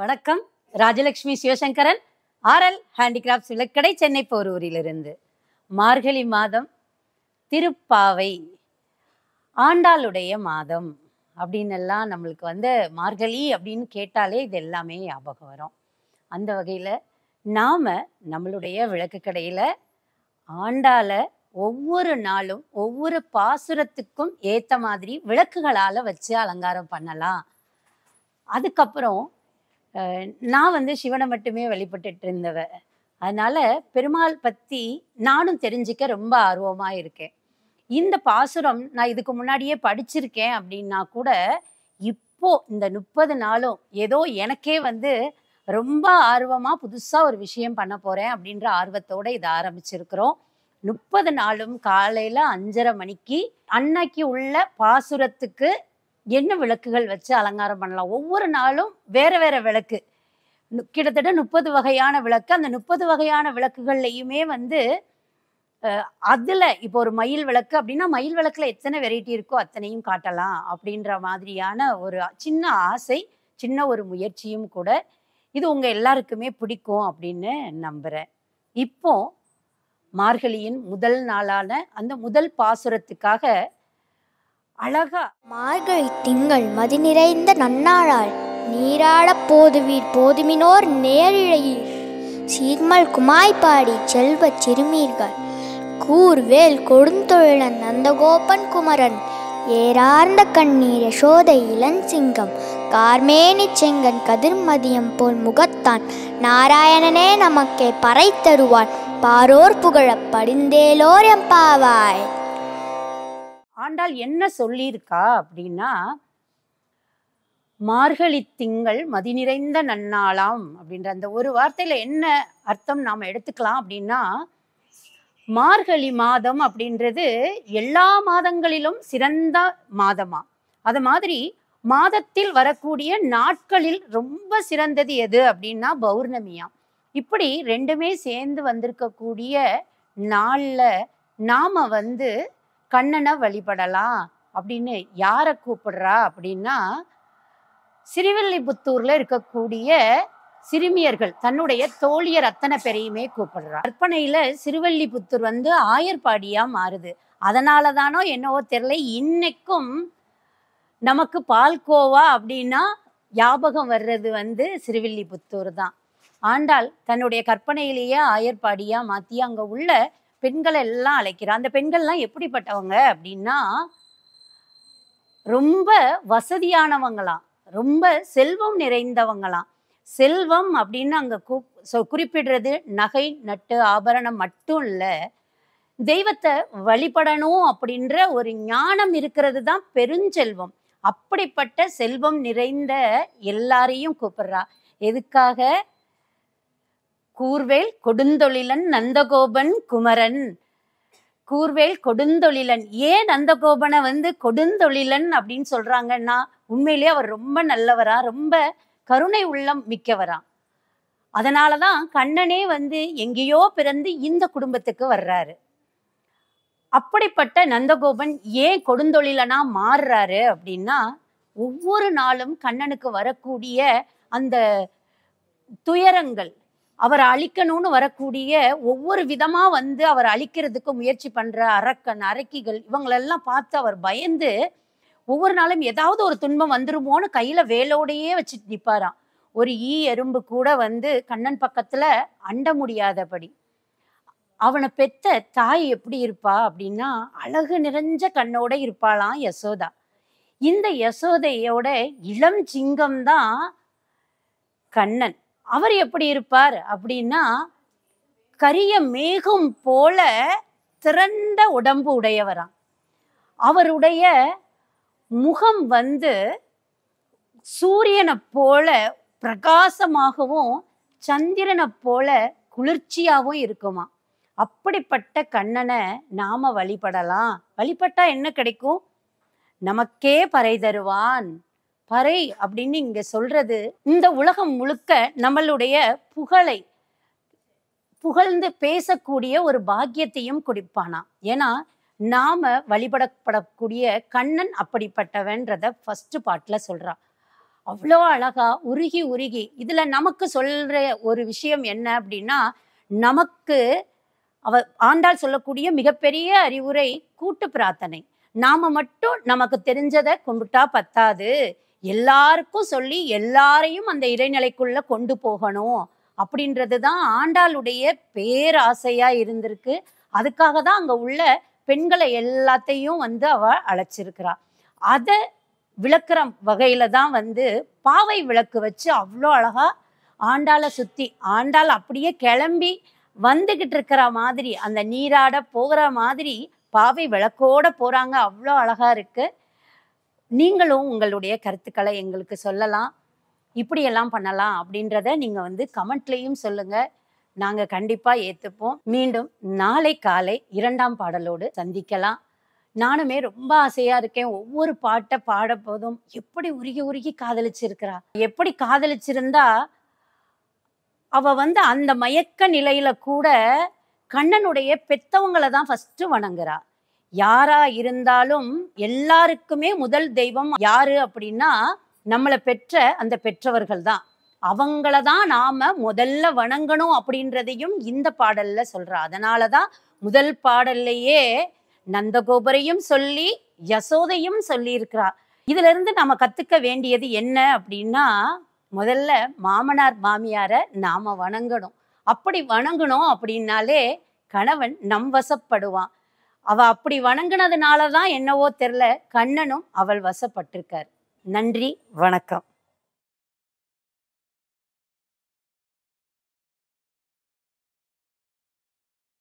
வணக்கம் Rajalakshmi Sivasankaran RL handicraft விளக்கடை சென்னை போரூரிலிருந்து மார்கழி மாதம் திருப்பாவை ஆண்டாளுடைய மாதம் அப்படின்னு எல்லாம் நம்மளுக்கு வந்து மார்கழி அப்படின்னு கேட்டாலே இது எல்லாமே ஞாபகம் வரும் அந்த வகையில் நாம் நம்மளுடைய விளக்கு கடையில் ஆண்டாளை ஒவ்வொரு நாளும் ஒவ்வொரு பாசுரத்துக்கும் ஏற்ற மாதிரி விளக்குகளால் வச்சு அலங்காரம் பண்ணலாம் அதுக்கப்புறம் நான் வந்து சிவனை மட்டுமே வழிபட்டுட்டு இருந்தவ அதனால பெருமாள் பற்றி நானும் தெரிஞ்சுக்க ரொம்ப ஆர்வமாக இருக்கேன் இந்த பாசுரம் நான் இதுக்கு முன்னாடியே படிச்சிருக்கேன் அப்படின்னா கூட இப்போ இந்த முப்பது நாளும் ஏதோ எனக்கே வந்து ரொம்ப ஆர்வமாக புதுசாக ஒரு விஷயம் பண்ண போகிறேன் அப்படின்ற ஆர்வத்தோட இதை ஆரம்பிச்சிருக்கிறோம் முப்பது நாளும் காலையில் அஞ்சரை மணிக்கு அன்னைக்கு உள்ள பாசுரத்துக்கு என்ன விளக்குகள் வச்சு அலங்காரம் பண்ணலாம் ஒவ்வொரு நாளும் வேற வேற விளக்கு கிட்டத்தட்ட முப்பது வகையான விளக்கு அந்த முப்பது வகையான விளக்குகள்லையுமே வந்து அதில் இப்போ ஒரு மயில் விளக்கு அப்படின்னா மயில் விளக்கில் எத்தனை வெரைட்டி இருக்கோ அத்தனையும் காட்டலாம் அப்படின்ற மாதிரியான ஒரு சின்ன ஆசை சின்ன ஒரு முயற்சியும் கூட இது உங்கள் எல்லாருக்குமே பிடிக்கும் அப்படின்னு நம்புகிறேன் இப்போ மார்கழியின் முதல் நாளான அந்த முதல் பாசுரத்துக்காக அழகா மார்கழி திங்கள் மதி நிறைந்த நன்னாளால் நீராட போதுவீர் போதுமினோர் நேரிழையீர் சீர்மல் குமாய்பாடி செல்வ சிறுமீர்கள் கூர்வேல் கொடுந்தொழிலன் நந்தகோபன் குமரன் ஏறார்ந்த கண்ணீர் யசோதை இளஞ்சிங்கம் கார்மேனி செங்கன் கதிர்மதியம் போல் முகத்தான் நாராயணனே நமக்கே பறை தருவான் பாரோர் புகழ படிந்தேலோர் எம்பாவாய் பாவாய் ஆண்டாள் என்ன சொல்லியிருக்கா அப்படின்னா மார்கழி திங்கள் மதி நிறைந்த நன்னாளாம் அப்படின்ற அந்த ஒரு வார்த்தையில் என்ன அர்த்தம் நாம் எடுத்துக்கலாம் அப்படின்னா மார்கழி மாதம் அப்படின்றது எல்லா மாதங்களிலும் சிறந்த மாதமா அது மாதிரி மாதத்தில் வரக்கூடிய நாட்களில் ரொம்ப சிறந்தது எது அப்படின்னா பௌர்ணமியா இப்படி ரெண்டுமே சேர்ந்து வந்திருக்கக்கூடிய நாளில் நாம் வந்து கண்ணனை வழிபடலாம் அப்படின்னு யாரை கூப்பிடுறா அப்படின்னா சிறுவில்லிபுத்தூர்ல இருக்கக்கூடிய சிறுமியர்கள் தன்னுடைய தோழியர் அத்தனை பேரையுமே கூப்பிடுறா கற்பனையில சிறுவல்லிபுத்தூர் வந்து ஆயர்பாடியா மாறுது அதனால தானோ என்னவோ தெரியல இன்னைக்கும் நமக்கு பால்கோவா அப்படின்னா ஞாபகம் வர்றது வந்து சிறுவில்லிபுத்தூர் தான் ஆண்டாள் தன்னுடைய கற்பனையிலேயே ஆயர்பாடியா மாற்றி அங்கே உள்ள பெண்களை எல்லாம் அழைக்கிறார் அந்த பெண்கள்லாம் எப்படிப்பட்டவங்க அப்படின்னா ரொம்ப வசதியானவங்களாம் ரொம்ப செல்வம் நிறைந்தவங்களாம் செல்வம் அப்படின்னு அங்கே குறிப்பிடுறது நகை நட்டு ஆபரணம் மட்டும் இல்லை தெய்வத்தை வழிபடணும் அப்படின்ற ஒரு ஞானம் இருக்கிறது தான் பெருஞ்செல்வம் அப்படிப்பட்ட செல்வம் நிறைந்த எல்லாரையும் கூப்பிடுறா எதுக்காக கூர்வேல் கொடுந்தொழிலன் நந்தகோபன் குமரன் கூர்வேல் கொடுந்தொழிலன் ஏன் நந்தகோபனை வந்து கொடுந்தொழிலன் அப்படின்னு சொல்றாங்கன்னா உண்மையிலேயே அவர் ரொம்ப நல்லவரா ரொம்ப கருணை உள்ளம் மிக்கவரா அதனாலதான் கண்ணனே வந்து எங்கேயோ பிறந்து இந்த குடும்பத்துக்கு வர்றாரு அப்படிப்பட்ட நந்தகோபன் ஏன் கொடுந்தொழிலனா மாறுறாரு அப்படின்னா ஒவ்வொரு நாளும் கண்ணனுக்கு வரக்கூடிய அந்த துயரங்கள் அவர் அழிக்கணும்னு வரக்கூடிய ஒவ்வொரு விதமா வந்து அவர் அழிக்கிறதுக்கு முயற்சி பண்ற அரக்கன் அரக்கிகள் இவங்களெல்லாம் பார்த்து அவர் பயந்து ஒவ்வொரு நாளும் ஏதாவது ஒரு துன்பம் வந்துருமோன்னு கையில வேலோடையே வச்சுட்டு நிற்பாராம் ஒரு ஈ எறும்பு கூட வந்து கண்ணன் பக்கத்துல அண்ட முடியாதபடி அவனை பெத்த தாய் எப்படி இருப்பா அப்படின்னா அழகு நிறைஞ்ச கண்ணோட இருப்பாளாம் யசோதா இந்த யசோதையோட இளம் சிங்கம் தான் கண்ணன் அவர் எப்படி இருப்பார் அப்படின்னா கரிய மேகம் போல திறந்த உடம்பு உடையவராம் அவருடைய முகம் வந்து சூரியனை போல பிரகாசமாகவும் சந்திரனை போல குளிர்ச்சியாகவும் இருக்குமா அப்படிப்பட்ட கண்ணனை நாம வழிபடலாம் வழிபட்டா என்ன கிடைக்கும் நமக்கே பறை தருவான் பறை அப்படின்னு இங்க சொல்றது இந்த உலகம் முழுக்க நம்மளுடைய புகழை புகழ்ந்து பேசக்கூடிய ஒரு பாக்கியத்தையும் குடிப்பானா ஏன்னா நாம வழிபடப்படக்கூடிய கண்ணன் அப்படிப்பட்டவன்றத ஃபர்ஸ்ட் பாட்டில் சொல்றான் அவ்வளோ அழகா உருகி உருகி இதுல நமக்கு சொல்ற ஒரு விஷயம் என்ன அப்படின்னா நமக்கு அவ ஆண்டாள் சொல்லக்கூடிய மிகப்பெரிய அறிவுரை கூட்டு பிரார்த்தனை நாம மட்டும் நமக்கு தெரிஞ்சதை கொண்டுட்டா பத்தாது எல்லாருக்கும் சொல்லி எல்லாரையும் அந்த இறைநிலைக்குள்ள கொண்டு போகணும் அப்படின்றது தான் ஆண்டாளுடைய பேராசையா இருந்திருக்கு அதுக்காக தான் அங்க உள்ள பெண்களை எல்லாத்தையும் வந்து அவ அழைச்சிருக்கிறா அதை விளக்குற வகையில தான் வந்து பாவை விளக்கு வச்சு அவ்வளோ அழகா ஆண்டாளை சுத்தி ஆண்டாள் அப்படியே கிளம்பி வந்துகிட்டு இருக்கிற மாதிரி அந்த நீராட போகிற மாதிரி பாவை விளக்கோட போறாங்க அவ்வளோ அழகா இருக்கு நீங்களும் உங்களுடைய கருத்துக்களை எங்களுக்கு சொல்லலாம் இப்படியெல்லாம் பண்ணலாம் அப்படின்றத நீங்கள் வந்து கமெண்ட்லேயும் சொல்லுங்கள் நாங்கள் கண்டிப்பாக ஏற்றுப்போம் மீண்டும் நாளை காலை இரண்டாம் பாடலோடு சந்திக்கலாம் நானுமே ரொம்ப ஆசையாக இருக்கேன் ஒவ்வொரு பாட்டை பாடப்போதும் எப்படி உருகி உருகி காதலிச்சிருக்கிறா எப்படி காதலிச்சிருந்தா அவ வந்து அந்த மயக்க நிலையில கூட கண்ணனுடைய பெத்தவங்களை தான் ஃபஸ்ட்டு வணங்குறா யாரா இருந்தாலும் எல்லாருக்குமே முதல் தெய்வம் யாரு அப்படின்னா நம்மளை பெற்ற அந்த பெற்றவர்கள் தான் அவங்கள தான் நாம முதல்ல வணங்கணும் அப்படின்றதையும் இந்த பாடல்ல சொல்றா அதனால தான் முதல் பாடல்லையே நந்தகோபுரையும் சொல்லி யசோதையும் சொல்லி இருக்கிறா இதுல இருந்து நம்ம கத்துக்க வேண்டியது என்ன அப்படின்னா முதல்ல மாமனார் மாமியார நாம வணங்கணும் அப்படி வணங்கணும் அப்படின்னாலே கணவன் நம் வசப்படுவான் அவ அப்படி வணங்கினதுனால தான் என்னவோ தெரில கண்ணனும் அவள் வசப்பட்டிருக்கார் நன்றி வணக்கம்